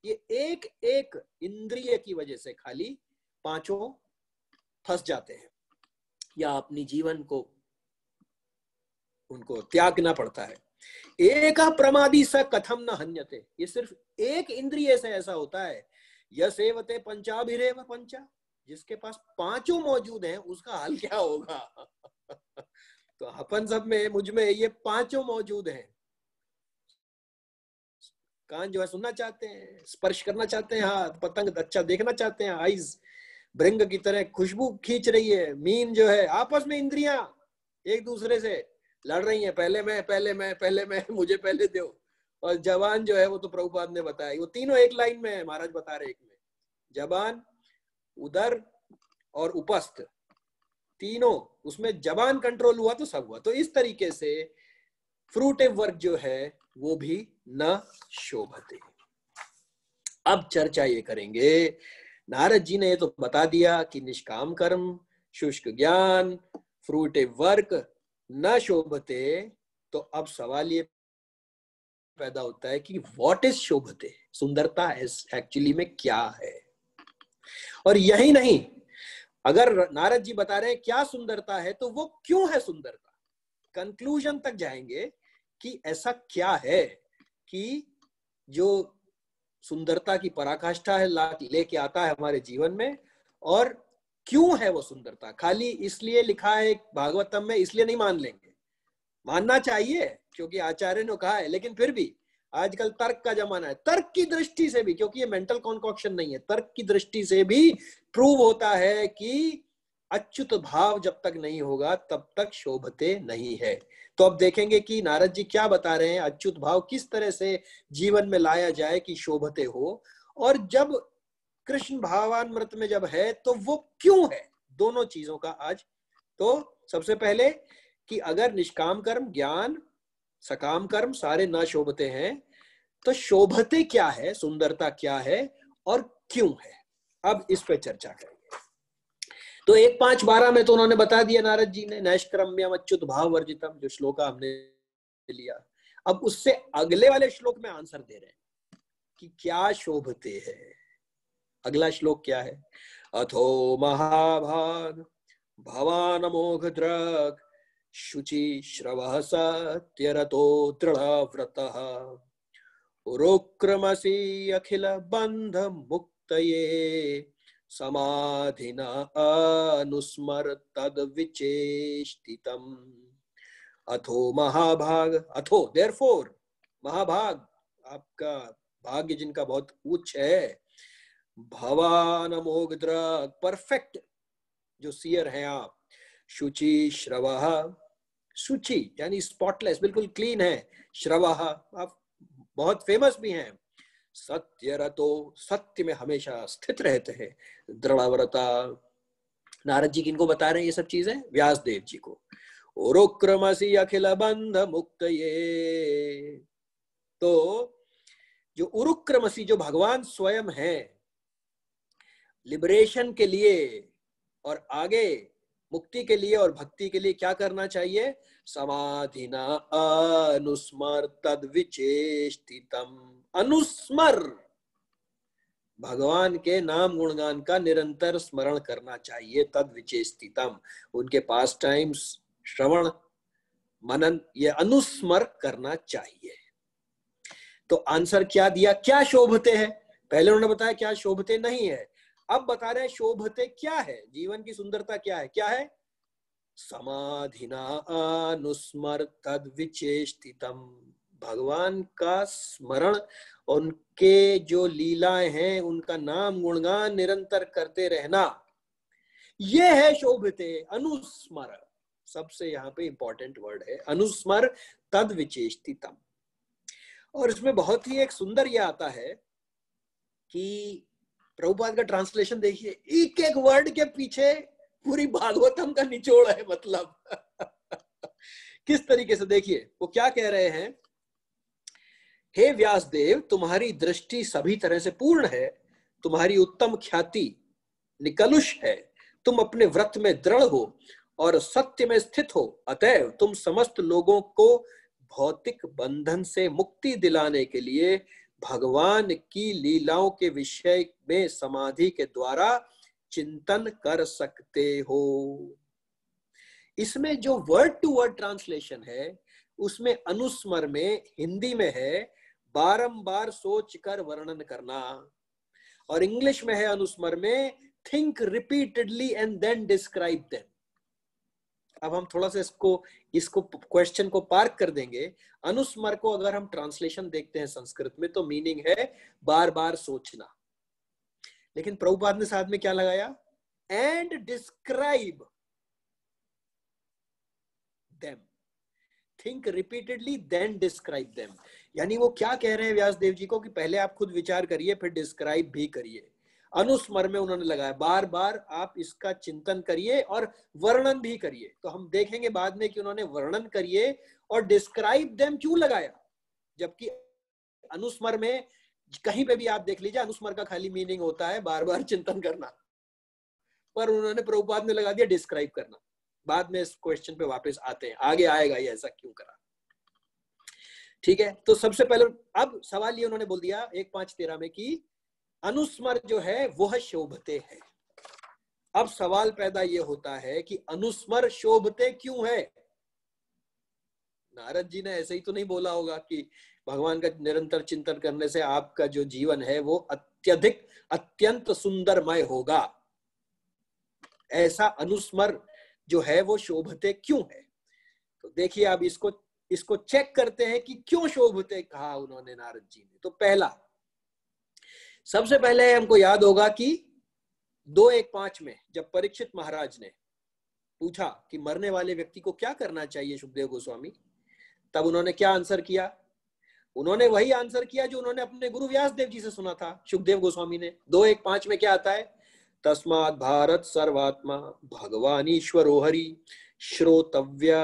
ये एक एक इंद्रिय की वजह से खाली पांचों फंस जाते हैं या अपनी जीवन को उनको त्यागना पड़ता है एक प्रमादी स कथम न हन्यते ये सिर्फ एक इंद्रिय से ऐसा होता है यसेवते पंचाभिरेव पंचा जिसके पास पांचों मौजूद हैं उसका हाल क्या होगा तो अपन सब में मुझ में ये पांचों मौजूद हैं कान जो है सुनना चाहते हैं स्पर्श करना चाहते हैं हाथ पतंग अच्छा देखना चाहते हैं आईज ब्रंग की तरह खुशबू खींच रही है मीन जो है आपस में इंद्रिया एक दूसरे से लड़ रही है पहले मैं पहले मैं पहले मैं मुझे पहले दो और जवान जो है वो तो प्रभुपाद ने बताया वो तीनों एक लाइन में है महाराज बता रहे एक में जबान उदर और उपस्थ तीनों उसमें जबान कंट्रोल हुआ तो सब हुआ तो इस तरीके से फ्रूटिव वर्क जो है वो भी न शोभते अब चर्चा ये करेंगे नारद जी ने ये तो बता दिया कि निष्काम कर्म शुष्क ज्ञान फ्रूटिव वर्क न शोभते तो अब सवाल ये पैदा होता है कि वॉट इज शोभते सुंदरता एक्चुअली में क्या है और यही नहीं अगर नारद जी बता रहे हैं क्या सुंदरता है तो वो क्यों है सुंदरता कंक्लूजन तक जाएंगे कि ऐसा क्या है कि जो सुंदरता की पराकाष्ठा है लेके आता है हमारे जीवन में और क्यों है वो सुंदरता खाली इसलिए लिखा है भागवतम में इसलिए नहीं मान लेंगे मानना चाहिए क्योंकि आचार्य ने कहा है लेकिन फिर भी आजकल तर्क का जमाना है तर्क की दृष्टि से भी क्योंकि ये मेंटल कॉन्कॉक्शन नहीं है तर्क की दृष्टि से भी प्रूव होता है कि अच्युत भाव जब तक नहीं होगा तब तक शोभते नहीं है तो अब देखेंगे कि नारद जी क्या बता रहे हैं अच्युत भाव किस तरह से जीवन में लाया जाए कि शोभते हो और जब कृष्ण भावानमृत में जब है तो वो क्यों है दोनों चीजों का आज तो सबसे पहले कि अगर निष्काम कर्म ज्ञान सकाम कर्म सारे ना शोभते हैं तो शोभते क्या है सुंदरता क्या है और क्यों है अब इस पर चर्चा करेंगे तो एक पांच बारह में तो उन्होंने बता दिया नारद जी ने नैषक्रम्यम अच्युत भाव वर्जितम जो श्लोक हमने लिया अब उससे अगले वाले श्लोक में आंसर दे रहे हैं कि क्या शोभते हैं अगला श्लोक क्या है अथो महाभाग भवान मोघ द्रग शुचि श्रव सत्य दृढ़व्रत रोक्रमसी अखिल बंध मुक्त समाधि अनुस्मर तद विचेष्टितम अथो महाभाग अथो देर महाभाग आपका भाग्य जिनका बहुत उच्च है भवान मोगद्रक परफेक्ट जो सियर हैं आप शुचि श्रवह शुचि यानी स्पॉटलेस बिल्कुल क्लीन है श्रवह आप बहुत फेमस भी हैं सत्य रतो सत्य में हमेशा स्थित रहते हैं दृढ़व्रता नारद जी किनको बता रहे हैं ये सब चीजें व्यास देव जी को रुक्रमसी अखिल बंध मुक्त ये तो जो उरुक्रमसी जो भगवान स्वयं है लिबरेशन के लिए और आगे मुक्ति के लिए और भक्ति के लिए क्या करना चाहिए समाधि अनुस्मर तद विचेषितम अनुस्मर भगवान के नाम गुणगान का निरंतर स्मरण करना चाहिए तद विचेषितम उनके पास टाइम्स श्रवण मनन ये अनुस्मर करना चाहिए तो आंसर क्या दिया क्या शोभते हैं पहले उन्होंने बताया क्या शोभते नहीं है अब बता रहे हैं शोभते क्या है जीवन की सुंदरता क्या है क्या है समाधि अनुस्मर तद विचेषितम भगवान का स्मरण उनके जो लीलाएं हैं उनका नाम गुणगान निरंतर करते रहना यह है शोभते अनुस्मर सबसे यहाँ पे इंपॉर्टेंट वर्ड है अनुस्मर तद विचेषितम और इसमें बहुत ही एक सुंदर यह आता है कि प्रभुपाद का ट्रांसलेशन देखिए एक एक वर्ड के पीछे पूरी भागवतम का निचोड़ है मतलब किस तरीके से देखिए वो क्या कह रहे हैं हे व्यास देव तुम्हारी दृष्टि सभी तरह से पूर्ण है तुम्हारी उत्तम ख्याति निकलुष है तुम अपने व्रत में दृढ़ हो और सत्य में स्थित हो अतएव तुम समस्त लोगों को भौतिक बंधन से मुक्ति दिलाने के लिए भगवान की लीलाओं के विषय में समाधि के द्वारा चिंतन कर सकते हो इसमें जो वर्ड टू वर्ड ट्रांसलेशन है उसमें अनुस्मर में हिंदी में है बारंबार सोच कर वर्णन करना और इंग्लिश में है अनुस्मर में think repeatedly and then describe them अब हम थोड़ा सा इसको इसको क्वेश्चन को पार्क कर देंगे अनुस्मर को अगर हम ट्रांसलेशन देखते हैं संस्कृत में तो मीनिंग है बार बार सोचना लेकिन प्रभुपाद ने साथ में क्या लगाया and describe them think repeatedly then describe them यानी वो क्या कह रहे हैं व्यास देव जी को कि पहले आप खुद विचार करिए फिर डिस्क्राइब भी करिए अनुस्मर में उन्होंने लगाया बार बार आप इसका चिंतन करिए और वर्णन भी करिए तो हम देखेंगे बाद में कि उन्होंने वर्णन करिए और डिस्क्राइब देम क्यों लगाया जबकि अनुस्मर में कहीं पे भी आप देख लीजिए अनुस्मर का खाली मीनिंग होता है बार बार चिंतन करना पर उन्होंने प्रभुपाद ने लगा दिया डिस्क्राइब करना बाद में इस क्वेश्चन पे वापस आते हैं आगे आएगा ये ऐसा क्यों करा ठीक है तो सबसे पहले अब सवाल ये उन्होंने बोल दिया एक पांच तेरह में कि अनुस्मर जो है वह शोभते है अब सवाल पैदा यह होता है कि अनुस्मर शोभते क्यों है नारद जी ने ऐसे ही तो नहीं बोला होगा कि भगवान का निरंतर चिंतन करने से आपका जो जीवन है वो अत्यधिक अत्यंत सुंदरमय होगा ऐसा अनुस्मर जो है वो शोभते क्यों है तो देखिए आप इसको इसको चेक करते हैं कि क्यों शोभते कहा उन्होंने नारद जी ने तो पहला सबसे पहले हमको याद होगा कि दो एक पांच में जब परीक्षित महाराज ने पूछा कि मरने वाले व्यक्ति को क्या करना चाहिए सुखदेव गोस्वामी तब उन्होंने क्या आंसर किया उन्होंने वही आंसर किया जो उन्होंने अपने गुरु व्यास देव जी से सुना था सुखदेव गोस्वामी ने दो एक पांच में क्या आता है तस्मात भारत सर्वात्मा भगवान ईश्वरोहरी श्रोतव्य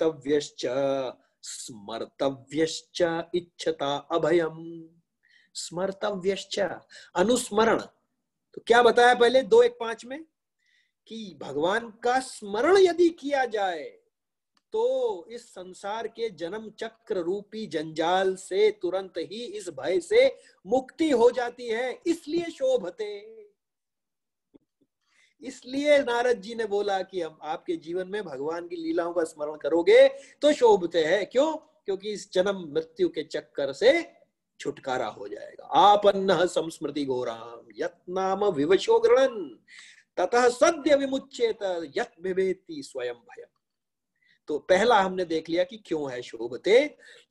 तव्य स्मर्तव्य इच्छता अभयम स्मर्तव्य अनुस्मरण तो क्या बताया पहले दो एक पांच में कि भगवान का स्मरण यदि किया जाए तो इस संसार के जन्म चक्र रूपी जंजाल से तुरंत ही इस भय से मुक्ति हो जाती है इसलिए शोभते इसलिए नारद जी ने बोला कि हम आपके जीवन में भगवान की लीलाओं का स्मरण करोगे तो शोभते हैं क्यों क्योंकि इस जन्म मृत्यु के चक्कर से छुटकारा हो जाएगा आपन्न संस्मृति घोराम यत्नाम विवशो ग्रणन तथा सद्य विमुचेत यत विभेति स्वयं भय तो पहला हमने देख लिया कि क्यों है शोभते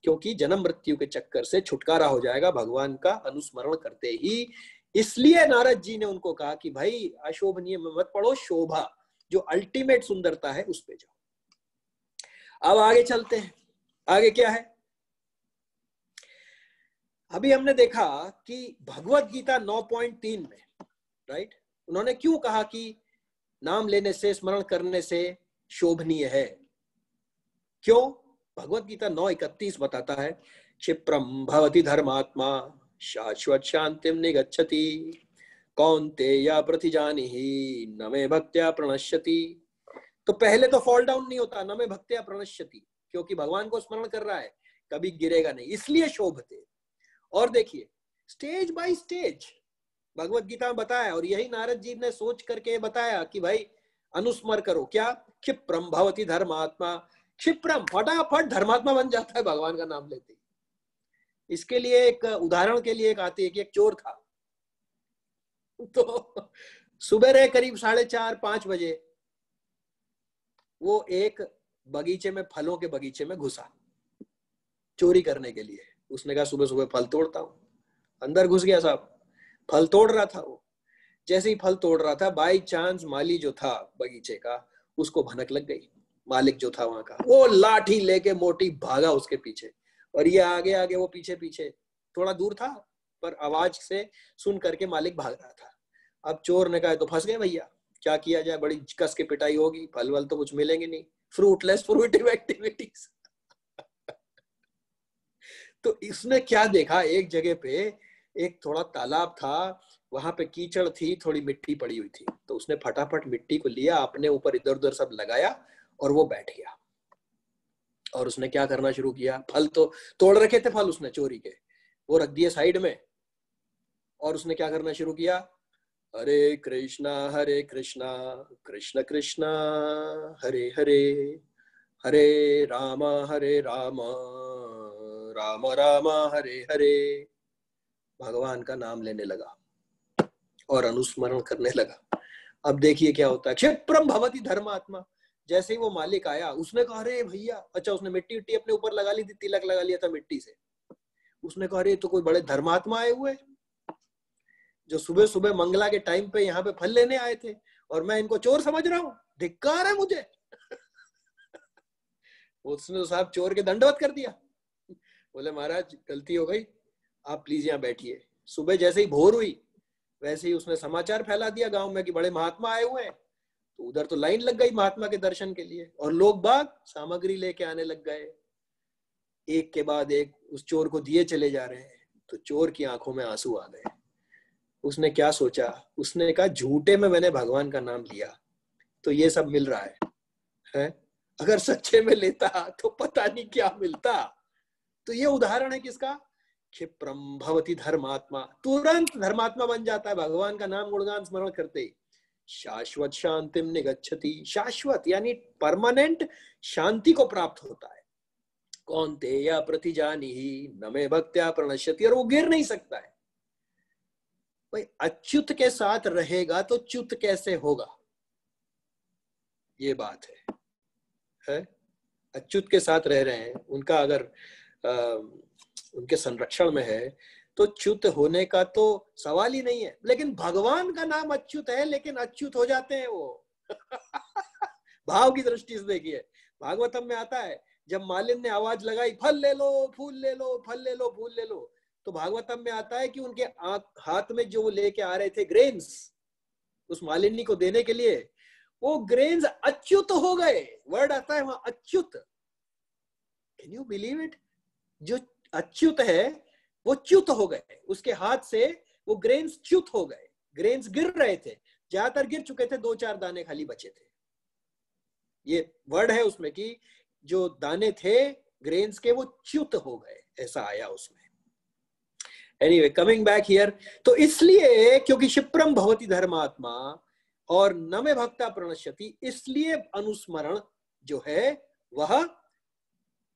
क्योंकि जन्म मृत्यु के चक्कर से छुटकारा हो जाएगा भगवान का अनुस्मरण करते ही इसलिए नारद जी ने उनको कहा कि भाई अशोभनीय मत पढ़ो शोभा जो अल्टीमेट सुंदरता है उस पे जाओ अब आगे चलते हैं आगे क्या है अभी हमने देखा कि भगवत गीता 9.3 में राइट उन्होंने क्यों कहा कि नाम लेने से स्मरण करने से शोभनीय है क्यों भगवत गीता 9:31 बताता है क्षिप्रम भवती धर्मात्मा शाश्वत शांति निगछति कौन ते या प्रतिजानी ही नमे भक्त्या प्रणश्यति तो पहले तो फॉल डाउन नहीं होता नमे भक्त्या प्रणश्यति क्योंकि भगवान को स्मरण कर रहा है कभी गिरेगा नहीं इसलिए शोभते और देखिए stage by stage Bhagavad Gita में बताया और यही नारद जी ने सोच करके बताया कि भाई अनुस्मर करो क्या क्षिप्रम भवती धर्मात्मा क्षिप्रम फटाफट धर्मात्मा बन जाता है भगवान का नाम लेते इसके लिए एक उदाहरण के लिए एक आती है कि एक चोर था तो सुबह रहे करीब साढ़े चार पांच बजे वो एक बगीचे में फलों के बगीचे में घुसा चोरी करने के लिए उसने कहा सुबह सुबह फल तोड़ता हूँ अंदर घुस गया साहब फल तोड़ रहा था वो जैसे ही फल तोड़ रहा था बाई चांस माली जो था बगीचे का उसको भनक लग गई मालिक जो था वहां का वो लाठी लेके मोटी भागा उसके पीछे और ये आगे आगे वो पीछे पीछे थोड़ा दूर था पर आवाज से सुन करके मालिक भाग रहा था अब चोर ने कहा तो फंस गए भैया क्या किया जाए बड़ी कस के पिटाई होगी फल वल तो कुछ मिलेंगे नहीं फ्रूटलेस फ्रूटिव एक्टिविटीज तो इसने क्या देखा एक जगह पे एक थोड़ा तालाब था वहां पे कीचड़ थी थोड़ी मिट्टी पड़ी हुई थी तो उसने फटाफट मिट्टी को लिया अपने ऊपर इधर उधर सब लगाया और वो बैठ गया और उसने क्या करना शुरू किया फल तो तोड़ रखे थे फल उसने चोरी के वो रख दिए साइड में और उसने क्या करना शुरू किया हरे कृष्णा हरे कृष्णा कृष्ण कृष्णा हरे हरे हरे रामा हरे रामा राम राम हरे हरे भगवान का नाम लेने लगा और अनुस्मरण करने लगा अब देखिए क्या होता है क्षेत्रम भवती धर्म आत्मा जैसे ही वो मालिक आया उसने कहा अरे भैया अच्छा उसने मिट्टी उट्टी अपने ऊपर लगा ली थी तिलक लगा लिया था मिट्टी से उसने कहा अरे तो कोई बड़े धर्मात्मा आए हुए जो सुबह सुबह मंगला के टाइम पे यहाँ पे फल लेने आए थे और मैं इनको चोर समझ रहा हूँ धिक्कार है मुझे उसने तो साहब चोर के दंडवत कर दिया बोले महाराज गलती हो गई आप प्लीज यहाँ बैठिए सुबह जैसे ही भोर हुई वैसे ही उसने समाचार फैला दिया गांव में कि बड़े महात्मा आए हुए हैं तो उधर तो लाइन लग गई महात्मा के दर्शन के लिए और लोग बाग सामग्री लेके आने लग गए एक के बाद एक उस चोर को दिए चले जा रहे हैं तो चोर की आंखों में आंसू आ गए उसने क्या सोचा उसने कहा झूठे में मैंने भगवान का नाम लिया तो ये सब मिल रहा है, है? अगर सच्चे में लेता तो पता नहीं क्या मिलता तो ये उदाहरण है किसका क्षिप्रम भवती धर्मात्मा तुरंत धर्मात्मा बन जाता है भगवान का नाम गुणगान स्मरण करते ही शाश्वत शांति निगच्छति शाश्वत यानी परमानेंट शांति को प्राप्त होता है कौन ते या प्रतिजानी ही नमे भक्त्या प्रणश्यति और वो गिर नहीं सकता है भाई अच्युत के साथ रहेगा तो च्युत कैसे होगा ये बात है, है? अच्युत के साथ रह रहे हैं उनका अगर उनके संरक्षण में है तो च्युत होने का तो सवाल ही नहीं है लेकिन भगवान का नाम अच्युत है लेकिन अच्युत हो जाते हैं वो भाव की दृष्टि से देखिए भागवतम में आता है जब मालिन ने आवाज लगाई फल ले लो फूल ले लो फल ले लो फूल ले लो तो भागवतम में आता है कि उनके हाथ में जो वो लेके आ रहे थे ग्रेन्स उस मालिनी को देने के लिए वो ग्रेन्स अच्युत हो गए वर्ड आता है वहां Achyut can you believe it जो अच्युत है वो च्युत हो गए उसके हाथ से वो ग्रेन्स च्युत हो गए ग्रेन्स गिर रहे थे ज्यादातर गिर चुके थे दो चार दाने खाली बचे थे ये वर्ड है उसमें कि जो दाने थे ग्रेन्स के वो च्युत हो गए ऐसा आया उसमें एनीवे कमिंग बैक हियर तो इसलिए क्योंकि शिप्रम भवती धर्मात्मा और नमे भक्ता प्रणश्यति इसलिए अनुस्मरण जो है वह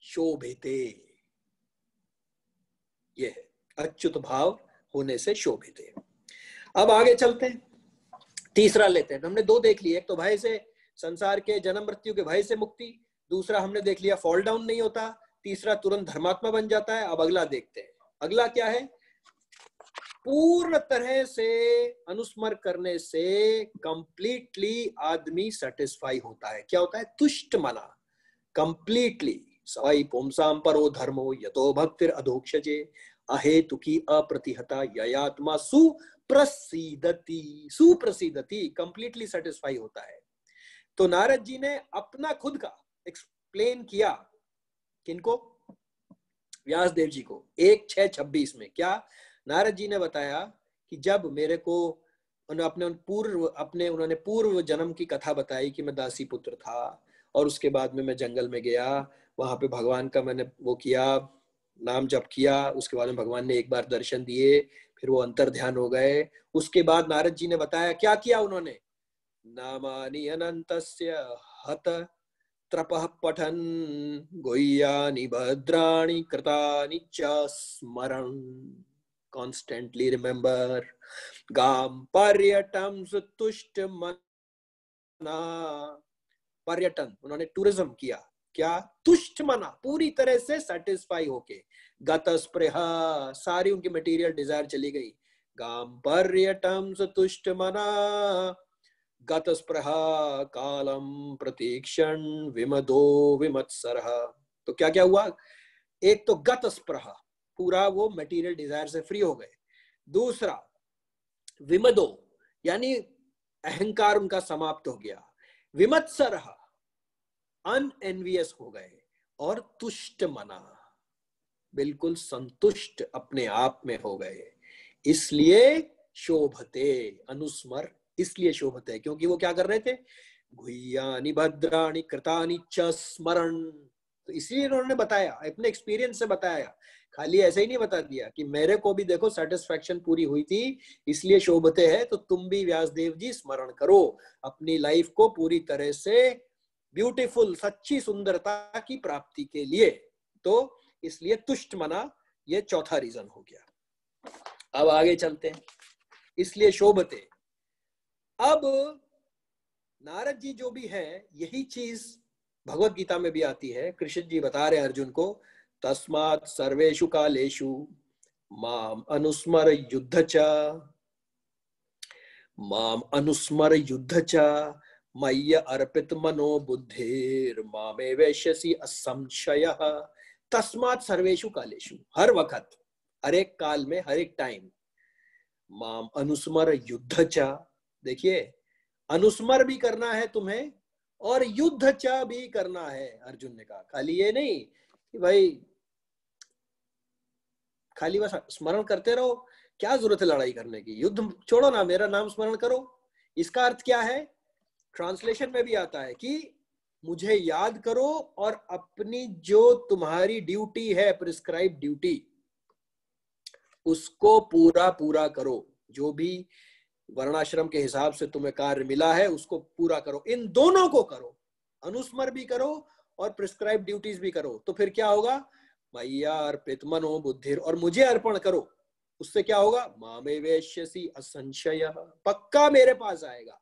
शोभिते ये अच्युत भाव होने से शोभित है अब आगे चलते हैं तीसरा लेते हैं हमने दो देख लिए एक तो भय से संसार के जन्म मृत्यु के भय से मुक्ति दूसरा हमने देख लिया फॉल डाउन नहीं होता तीसरा तुरंत धर्मात्मा बन जाता है अब अगला देखते हैं अगला क्या है पूर्ण तरह से अनुस्मर करने से कंप्लीटली आदमी सेटिस्फाई होता है क्या होता है तुष्ट मना कंप्लीटली सवाई पुंसाम परो धर्मो यतो भक्तिर अधोक्षजे अहेतुकी अप्रतिहता ययात्मा सुप्रसीदति सुप्रसीदति कंप्लीटली सेटिस्फाई होता है तो नारद जी ने अपना खुद का एक्सप्लेन किया किनको व्यास देव जी को एक छह छब्बीस में क्या नारद जी ने बताया कि जब मेरे को अपने पूर्व अपने उन्होंने पूर्व जन्म की कथा बताई कि मैं दासी पुत्र था और उसके बाद में मैं जंगल में गया वहां पे भगवान का मैंने वो किया नाम जप किया उसके बाद में भगवान ने एक बार दर्शन दिए फिर वो अंतर ध्यान हो गए उसके बाद नारद जी ने बताया क्या किया उन्होंने नामानी अनंत हत त्रप पठन गोयानी भद्राणी कृतानि च स्मरण कॉन्स्टेंटली रिमेम्बर गाम पर्यटन सुतुष्ट मना पर्यटन उन्होंने टूरिज्म किया क्या तुष्ट मना पूरी तरह से सेटिस्फाई होके गत स्प्रेह सारी उनकी मटेरियल डिजायर चली गई गांपर्यटम तुष्ट मना गत स्प्रह कालम प्रतीक्षण विमदो तो क्या क्या हुआ एक तो गत स्प्रह पूरा वो मटेरियल डिजायर से फ्री हो गए दूसरा विमदो यानी अहंकार उनका समाप्त हो गया विमत्सरह अनएनवियस हो गए और तुष्ट मना बिल्कुल संतुष्ट अपने आप में हो गए इसलिए शोभते अनुस्मर इसलिए शोभते क्योंकि वो क्या कर रहे थे भूयानी भद्राणी कृतानी च स्मरण तो इसलिए उन्होंने बताया अपने एक्सपीरियंस से बताया खाली ऐसे ही नहीं बता दिया कि मेरे को भी देखो सेटिस्फेक्शन पूरी हुई थी इसलिए शोभते है तो तुम भी व्यासदेव जी स्मरण करो अपनी लाइफ को पूरी तरह से ब्यूटीफुल सच्ची सुंदरता की प्राप्ति के लिए तो इसलिए तुष्ट मना ये चौथा रीजन हो गया अब आगे चलते हैं इसलिए शोभते अब नारद जी जो भी है यही चीज भगवत गीता में भी आती है कृष्ण जी बता रहे अर्जुन को तस्मात सर्वेशु कालेशु माम अनुस्मर युद्ध चा माम अनुस्मर युद्ध चा मय्य अर्पित मनो बुद्धिर मामे वैश्यसी असंशय तस्मात सर्वेशु कालेशु हर वक्त हर एक काल में हर एक टाइम माम अनुस्मर युद्ध चा देखिए अनुस्मर भी करना है तुम्हें और युद्ध चा भी करना है अर्जुन ने कहा खाली ये नहीं कि भाई खाली बस स्मरण करते रहो क्या जरूरत है लड़ाई करने की युद्ध छोड़ो ना मेरा नाम स्मरण करो इसका अर्थ क्या है ट्रांसलेशन में भी आता है कि मुझे याद करो और अपनी जो तुम्हारी ड्यूटी है प्रिस्क्राइब ड्यूटी उसको पूरा पूरा करो जो भी वर्णाश्रम के हिसाब से तुम्हें कार्य मिला है उसको पूरा करो इन दोनों को करो अनुस्मर भी करो और प्रिस्क्राइब ड्यूटीज भी करो तो फिर क्या होगा मैया अर्पित मनो बुद्धिर और मुझे अर्पण करो उससे क्या होगा मामे वैश्यसी असंशय पक्का मेरे पास आएगा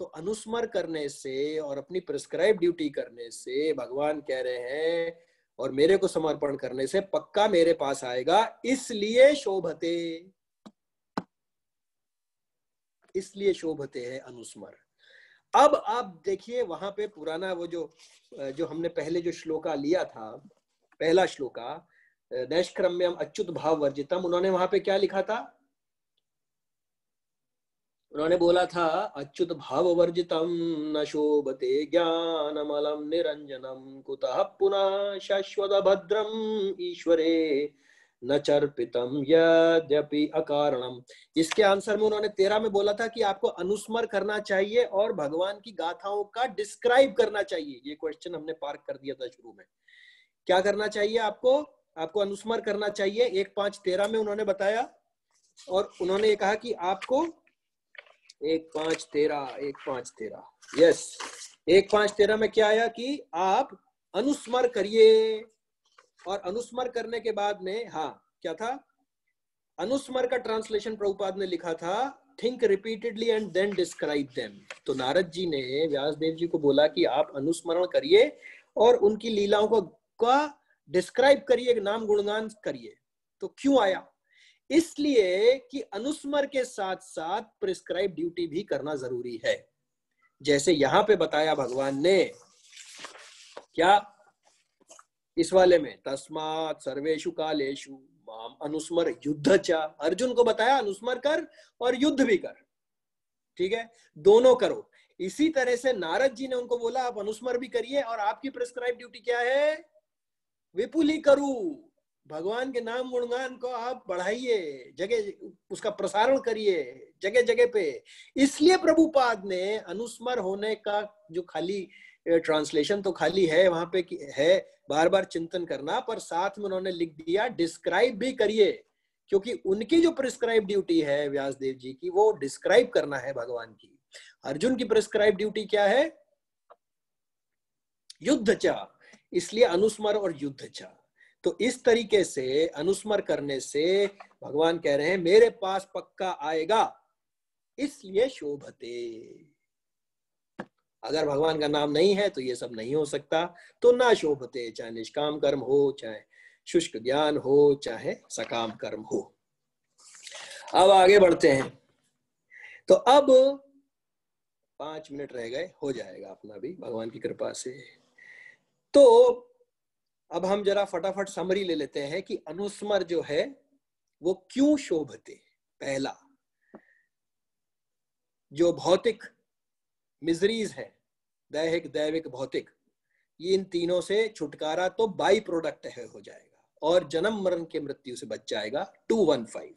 तो अनुस्मर करने से और अपनी प्रिस्क्राइब ड्यूटी करने से भगवान कह रहे हैं और मेरे को समर्पण करने से पक्का मेरे पास आएगा इसलिए शोभते इसलिए शोभते है अनुस्मर अब आप देखिए वहां पे पुराना वो जो जो हमने पहले जो श्लोका लिया था पहला श्लोका नैष्क्रम्यम अच्युत भाव वर्जितम उन्होंने वहां पे क्या लिखा था उन्होंने बोला था अच्युत भाव वर्जितम न शोभते ज्ञानमलम निरंजनम कुतः पुनः शाश्वत भद्रम ईश्वरे न चर्पितम यद्यपि अकारणम इसके आंसर में उन्होंने तेरह में बोला था कि आपको अनुस्मर करना चाहिए और भगवान की गाथाओं का डिस्क्राइब करना चाहिए ये क्वेश्चन हमने पार्क कर दिया था शुरू में क्या करना चाहिए आपको आपको अनुस्मर करना चाहिए एक पांच तेरह में उन्होंने बताया और उन्होंने ये कहा कि आपको एक पांच तेरह एक पांच तेरह यस एक पांच तेरह में क्या आया कि आप अनुस्मर करिए और अनुस्मर करने के बाद में हाँ क्या था अनुस्मर का ट्रांसलेशन प्रभुपाद ने लिखा था think repeatedly and then describe them तो नारद जी ने व्यासदेव जी को बोला कि आप अनुस्मरण करिए और उनकी लीलाओं को का डिस्क्राइब करिए नाम गुणगान करिए तो क्यों आया इसलिए कि अनुस्मर के साथ साथ प्रिस्क्राइब ड्यूटी भी करना जरूरी है जैसे यहां पे बताया भगवान ने क्या इस वाले में तस्मात सर्वेशु कालेशु माम अनुस्मर युद्ध चा अर्जुन को बताया अनुस्मर कर और युद्ध भी कर ठीक है दोनों करो इसी तरह से नारद जी ने उनको बोला आप अनुस्मर भी करिए और आपकी प्रिस्क्राइब ड्यूटी क्या है विपुली करू भगवान के नाम गुणगान को आप बढ़ाइए जगह उसका प्रसारण करिए जगह जगह पे इसलिए प्रभुपाद ने अनुस्मर होने का जो खाली ट्रांसलेशन तो खाली है वहां पे है बार बार चिंतन करना पर साथ में उन्होंने लिख दिया डिस्क्राइब भी करिए क्योंकि उनकी जो प्रिस्क्राइब ड्यूटी है व्यासदेव जी की वो डिस्क्राइब करना है भगवान की अर्जुन की प्रिस्क्राइब ड्यूटी क्या है युद्ध चा इसलिए अनुस्मर और युद्ध चा तो इस तरीके से अनुस्मर करने से भगवान कह रहे हैं मेरे पास पक्का आएगा इसलिए शोभते अगर भगवान का नाम नहीं है तो ये सब नहीं हो सकता तो ना शोभते चाहे निष्काम कर्म हो चाहे शुष्क ज्ञान हो चाहे सकाम कर्म हो अब आगे बढ़ते हैं तो अब पांच मिनट रह गए हो जाएगा अपना भी भगवान की कृपा से तो अब हम जरा फटाफट समरी ले लेते हैं कि अनुस्मर जो है वो क्यों शोभते पहला जो भौतिक मिजरीज है दैहिक दैविक भौतिक ये इन तीनों से छुटकारा तो बाई प्रोडक्ट है हो जाएगा और जन्म मरण के मृत्यु से बच जाएगा टू वन फाइव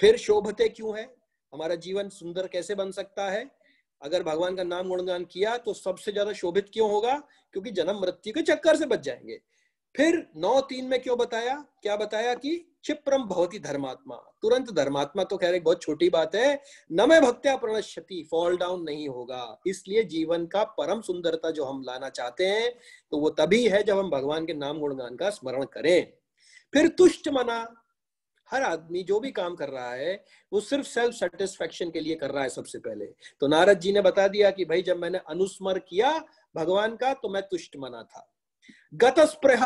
फिर शोभते क्यों है हमारा जीवन सुंदर कैसे बन सकता है अगर भगवान का नाम गुणगान किया तो सबसे ज्यादा शोभित क्यों होगा क्योंकि जन्म मृत्यु के चक्कर से बच जाएंगे फिर नौ तीन में क्यों बताया क्या बताया कि क्षिप्रम बहुत ही धर्मात्मा तुरंत धर्मात्मा तो कह रहे बहुत छोटी बात है नमे भक्त्या प्रणश्यति फॉल डाउन नहीं होगा इसलिए जीवन का परम सुंदरता जो हम लाना चाहते हैं तो वो तभी है जब हम भगवान के नाम गुणगान का स्मरण करें फिर तुष्ट मना हर आदमी जो भी काम कर रहा है वो सिर्फ सेल्फ सेटिस्फेक्शन के लिए कर रहा है सबसे पहले तो नारद जी ने बता दिया कि भाई जब मैंने अनुस्मर किया भगवान का तो मैं तुष्ट मना था गतस्प्रह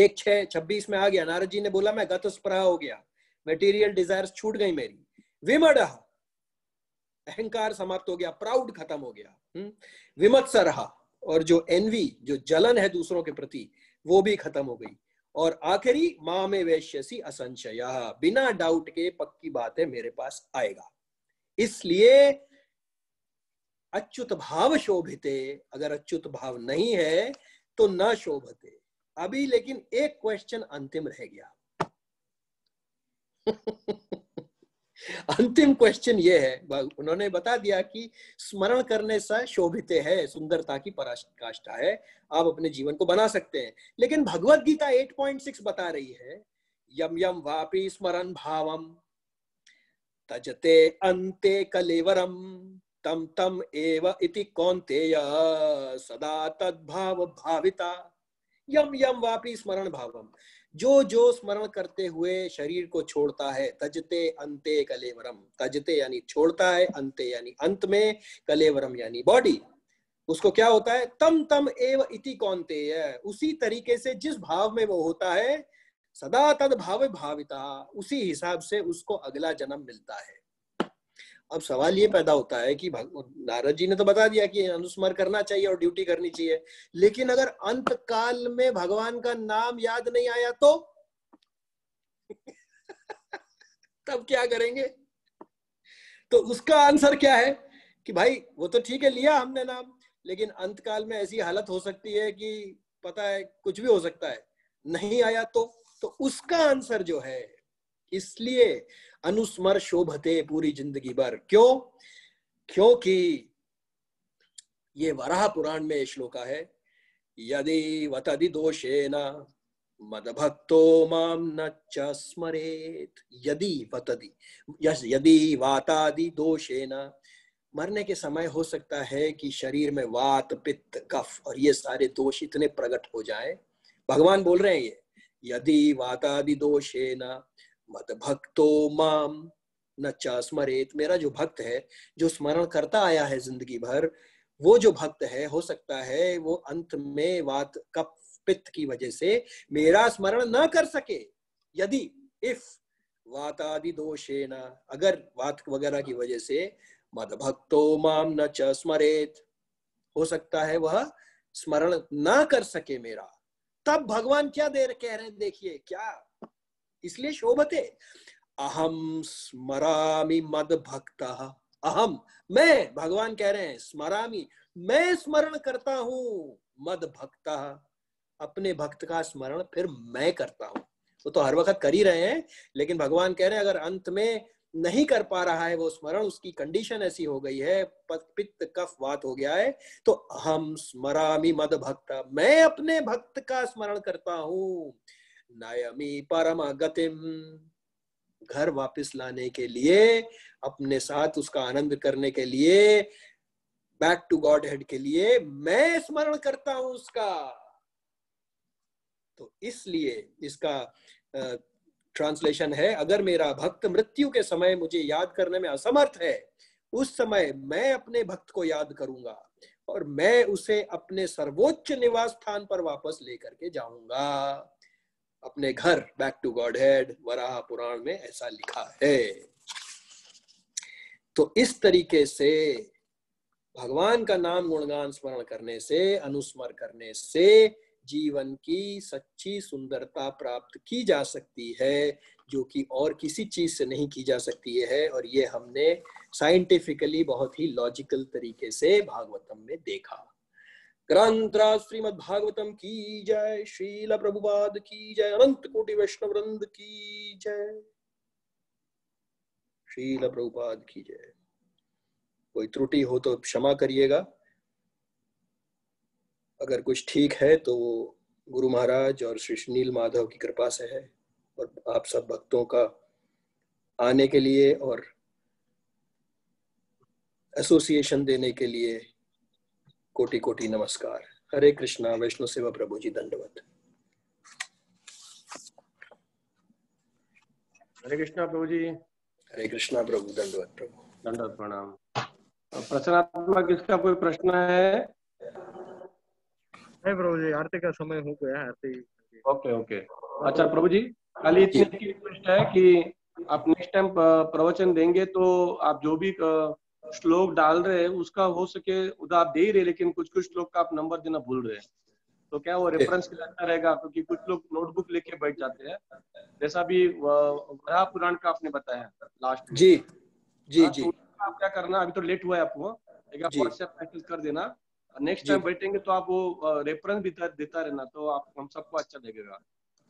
एक छह छब्बीस में आ गया नारद जी ने बोला मैं गतस्प्रह हो गया मेटीरियल डिजायर छूट गई मेरी विमड अहंकार समाप्त हो गया प्राउड खत्म हो गया हम्म। विमत्सर और जो एनवी जो जलन है दूसरों के प्रति वो भी खत्म हो गई और आखिरी माँ में वैश्यसी असंशय बिना डाउट के पक्की बात है मेरे पास आएगा इसलिए अच्युत भाव शोभिते अगर अच्युत भाव नहीं है तो न शोभते अभी लेकिन एक क्वेश्चन अंतिम रह गया अंतिम क्वेश्चन ये है उन्होंने बता दिया कि स्मरण करने से शोभिते है सुंदरता की पराकाष्ठा है आप अपने जीवन को बना सकते हैं लेकिन भगवत गीता 8.6 बता रही है यम यम वापी स्मरण भावम तजते अंते कलेवरम तम तम एव इति कौंतेय सदा तद्भाव भाविता यम यम वापी स्मरण भावम जो जो स्मरण करते हुए शरीर को छोड़ता है तजते अंते कलेवरम तजते यानी छोड़ता है अंते यानी अंत में कलेवरम यानी बॉडी उसको क्या होता है तम तम एव इति कौनते उसी तरीके से जिस भाव में वो होता है सदा तद भाव भाविता उसी हिसाब से उसको अगला जन्म मिलता है अब सवाल ये पैदा होता है कि नारद जी ने तो बता दिया कि अनुस्मर करना चाहिए और ड्यूटी करनी चाहिए लेकिन अगर अंत काल में भगवान का नाम याद नहीं आया तो तब क्या करेंगे तो उसका आंसर क्या है कि भाई वो तो ठीक है लिया हमने नाम लेकिन अंत काल में ऐसी हालत हो सकती है कि पता है कुछ भी हो सकता है नहीं आया तो तो उसका आंसर जो है इसलिए अनुस्मर शोभते पूरी जिंदगी भर क्यों क्योंकि ये वराह पुराण में श्लोका है यदि वतदि मद भक्तो माम न च स्मरेत यदि वतदि यदि वातादि न मरने के समय हो सकता है कि शरीर में वात पित्त कफ और ये सारे दोष इतने प्रकट हो जाए भगवान बोल रहे हैं ये यदि वातादि दोषे न मत भक्तो माम न स्मरेत मेरा जो भक्त है जो स्मरण करता आया है जिंदगी भर वो जो भक्त है हो सकता है वो अंत में वात कप पित्त की वजह से मेरा स्मरण न कर सके यदि इफ वातादि न अगर वात वगैरह की वजह से मत भक्तो माम न च स्मरेत हो सकता है वह स्मरण न कर सके मेरा तब भगवान क्या दे कह रहे हैं देखिए क्या इसलिए शोभते अहम स्मरामि मद भक्त अहम मैं भगवान कह रहे हैं स्मरामि मैं स्मरण करता हूं मद भक्त अपने भक्त का स्मरण फिर मैं करता हूं वो तो हर वक्त कर ही रहे हैं लेकिन भगवान कह रहे हैं अगर अंत में नहीं कर पा रहा है वो स्मरण उसकी कंडीशन ऐसी हो गई है पित्त कफ वात हो गया है तो अहम स्मरामी मद भक्त मैं अपने भक्त का स्मरण करता हूं नयमी गतिम घर वापस लाने के लिए अपने साथ उसका आनंद करने के लिए बैक टू गॉड हेड के लिए मैं स्मरण करता हूं उसका तो इसलिए इसका ट्रांसलेशन है अगर मेरा भक्त मृत्यु के समय मुझे याद करने में असमर्थ है उस समय मैं अपने भक्त को याद करूंगा और मैं उसे अपने सर्वोच्च निवास स्थान पर वापस लेकर के जाऊंगा अपने घर back to Godhead Varaha Purana में ऐसा लिखा है तो इस तरीके से भगवान का नाम गुणगान स्मरण करने से अनुस्मर करने से जीवन की सच्ची सुंदरता प्राप्त की जा सकती है जो कि और किसी चीज से नहीं की जा सकती है और ये हमने साइंटिफिकली बहुत ही लॉजिकल तरीके से भागवतम में देखा ग्रंथरा श्रीमद्भागवतम की जय श्रील प्रभुपाद की जय अनंत कोटि वैष्णव वृंद की जय श्रील प्रभुपाद की जय कोई त्रुटि हो तो क्षमा करिएगा अगर कुछ ठीक है तो वो गुरु महाराज और श्री सुनील माधव की कृपा से है और आप सब भक्तों का आने के लिए और एसोसिएशन देने के लिए कोटि कोटि नमस्कार हरे कृष्णा वैष्णो सेवा प्रभु जी दंडवत हरे कृष्णा प्रभु जी हरे कृष्णा प्रभु दंडवत प्रभु दंडवत प्रणाम प्रश्नात्मक इसका कोई प्रश्न है नहीं प्रभु जी आरती का समय हो गया आरती ओके ओके अच्छा प्रभु जी खाली इतनी रिक्वेस्ट है कि आप नेक्स्ट टाइम प्रवचन देंगे तो आप जो भी श्लोक डाल रहे हैं उसका हो सके उधर आप दे ही रहे लेकिन कुछ कुछ श्लोक का आप नंबर देना भूल रहे हैं तो क्या वो रेफरेंस के अच्छा रहेगा क्योंकि कुछ लोग नोटबुक लेके बैठ जाते हैं जैसा भी वरा पुराण का आपने बताया लास्ट जी जी हाँ, जी तो आप क्या करना अभी तो लेट हुआ है आपको एक आप व्हाट्सएप मैसेज कर देना नेक्स्ट टाइम बैठेंगे तो आप वो रेफरेंस भी देता रहना तो आप हम सबको अच्छा लगेगा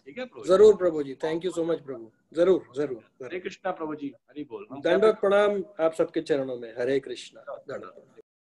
ठीक है प्रभु जरूर प्रभु जी थैंक यू सो मच प्रभु जरूर जरूर हरे कृष्णा प्रभु जी हरी बोल दंडवत प्रणाम आप सबके चरणों में हरे कृष्णा दंडवत